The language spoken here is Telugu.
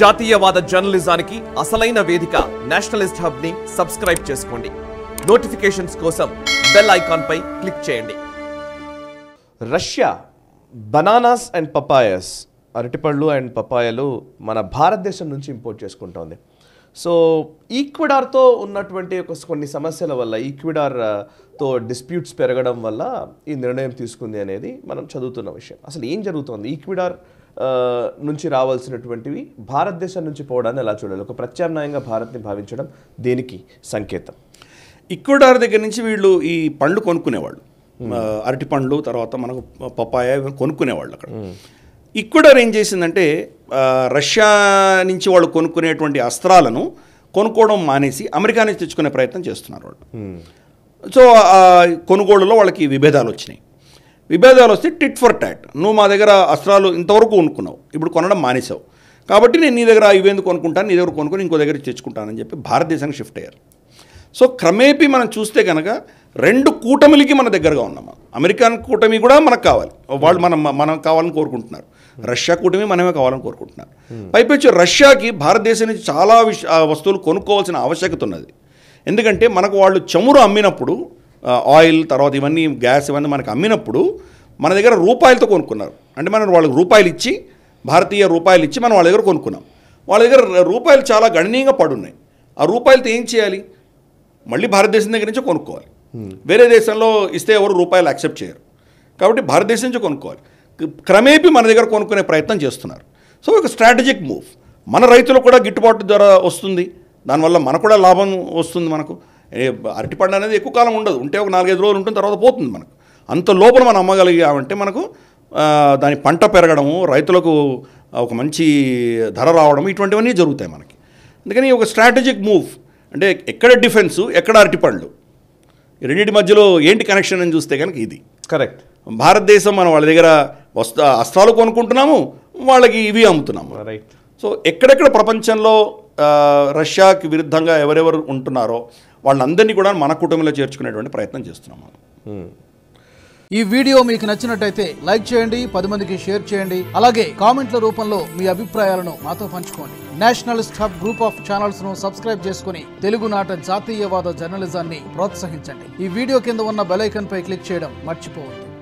జాతీయవాద జర్నలిజానికి అసలైన వేదిక నేషనలిస్ట్ హబ్ ని సబ్స్క్రైబ్ చేసుకోండి నోటిఫికేషన్స్ కోసం బెల్ ఐకాన్ పై క్లిక్ చేయండి రష్యా బనానాస్ అండ్ పపాయస్ అరటిపళ్ళు అండ్ పపాయలు మన భారతదేశం నుంచి ఇంపోర్ట్ చేసుకుంటోంది సో ఈక్విడార్తో ఉన్నటువంటి ఒక కొన్ని సమస్యల వల్ల ఈక్విడార్తో డిస్ప్యూట్స్ పెరగడం వల్ల ఈ నిర్ణయం తీసుకుంది అనేది మనం చదువుతున్న విషయం అసలు ఏం జరుగుతోంది ఈక్విడార్ నుంచి రావాల్సినటువంటివి భారతదేశం నుంచి పోవడాన్ని ఎలా చూడాలి ఒక ప్రత్యామ్నాయంగా భారత్ని భావించడం దేనికి సంకేతం ఇక్వడార్ దగ్గర నుంచి వీళ్ళు ఈ పండ్లు కొనుక్కునేవాళ్ళు అరటి పండ్లు తర్వాత మనకు పపాయ కొనుక్కునేవాళ్ళు అక్కడ ఇక్వడార్ ఏం చేసిందంటే రష్యా నుంచి వాళ్ళు కొనుక్కునేటువంటి అస్త్రాలను కొనుక్కోవడం మానేసి అమెరికా నుంచి తెచ్చుకునే ప్రయత్నం చేస్తున్నారు వాళ్ళు సో కొనుగోలులో వాళ్ళకి విభేదాలు వచ్చినాయి విభేదాలు వస్తే టిట్ ఫర్ టాట్ నువ్వు మా దగ్గర అస్త్రాలు ఇంతవరకు కొనుక్కున్నావు ఇప్పుడు కొనడం మానేసావు కాబట్టి నేను నీ దగ్గర ఇవేందుకు కొనుక్కుంటాను నీ దగ్గర కొనుక్కొని ఇంకో దగ్గర తెచ్చుకుంటానని చెప్పి భారతదేశానికి షిఫ్ట్ అయ్యారు సో క్రమేపీ మనం చూస్తే కనుక రెండు కూటమిలకి మన దగ్గరగా ఉన్నాం అమెరికన్ కూటమి కూడా మనకు కావాలి వాళ్ళు మనం మనం కావాలని కోరుకుంటున్నారు రష్యా కూటమి మనమే కావాలని కోరుకుంటున్నారు hmm. పైపొచ్చి రష్యాకి భారతదేశం నుంచి చాలా వస్తువులు కొనుక్కోవాల్సిన ఆవశ్యకత ఉన్నది ఎందుకంటే మనకు వాళ్ళు చమురు అమ్మినప్పుడు ఆయిల్ తర్వాత ఇవన్నీ గ్యాస్ ఇవన్నీ మనకు అమ్మినప్పుడు మన దగ్గర రూపాయలతో కొనుక్కున్నారు అంటే మనం వాళ్ళకి రూపాయలు ఇచ్చి భారతీయ రూపాయలు ఇచ్చి మనం వాళ్ళ దగ్గర కొనుక్కున్నాం వాళ్ళ దగ్గర రూపాయలు చాలా గణనీయంగా పడున్నాయి ఆ రూపాయలతో ఏం చేయాలి మళ్ళీ భారతదేశం దగ్గర నుంచి కొనుక్కోవాలి వేరే దేశంలో ఇస్తే ఎవరు రూపాయలు యాక్సెప్ట్ చేయరు కాబట్టి భారతదేశం నుంచి కొనుక్కోవాలి క్రమేపీ మన దగ్గర కొనుక్కునే ప్రయత్నం చేస్తున్నారు సో ఒక స్ట్రాటజిక్ మూవ్ మన రైతులకు కూడా గిట్టుబాటు ధర వస్తుంది దానివల్ల మనకు కూడా లాభం వస్తుంది మనకు అరటిపండు అనేది ఎక్కువ కాలం ఉండదు ఉంటే ఒక నాలుగైదు రోజులు ఉంటుంది తర్వాత పోతుంది మనకు అంత లోపల మనం అమ్మగలిగామంటే మనకు దాని పంట పెరగడము రైతులకు ఒక మంచి ధర రావడం ఇటువంటివన్నీ జరుగుతాయి మనకి అందుకని ఒక స్ట్రాటజిక్ మూవ్ అంటే ఎక్కడ డిఫెన్సు ఎక్కడ అరటిపండ్లు రెండింటి మధ్యలో ఏంటి కనెక్షన్ అని చూస్తే కనుక ఇది కరెక్ట్ భారతదేశం మనం వాళ్ళ దగ్గర వస్త అస్త్రాలు కొనుక్కుంటున్నాము వాళ్ళకి ఇవి అమ్ముతున్నాము రైట్ సో ఎక్కడెక్కడ ప్రపంచంలో రష్యాకి విరుద్ధంగా ఎవరెవరు ఉంటున్నారో వాళ్ళందరినీ కూడా మన కుటుంబంలో చేర్చుకునేటువంటి ప్రయత్నం చేస్తున్నాం మనం ఈ వీడియో మీకు నచ్చినట్టయితే లైక్ చేయండి పది మందికి షేర్ చేయండి అలాగే కామెంట్ల రూపంలో మీ అభిప్రాయాలను మాతో పంచుకోండి national stop group of channels ను సబ్స్క్రైబ్ చేసుకుని తెలుగునాట జాతీయవాద జర్నలిజాన్ని ప్రోత్సహించండి ఈ వీడియో కింద ఉన్న బెలైకన్ పై క్లిక్ చేయడం మర్చిపోవద్దు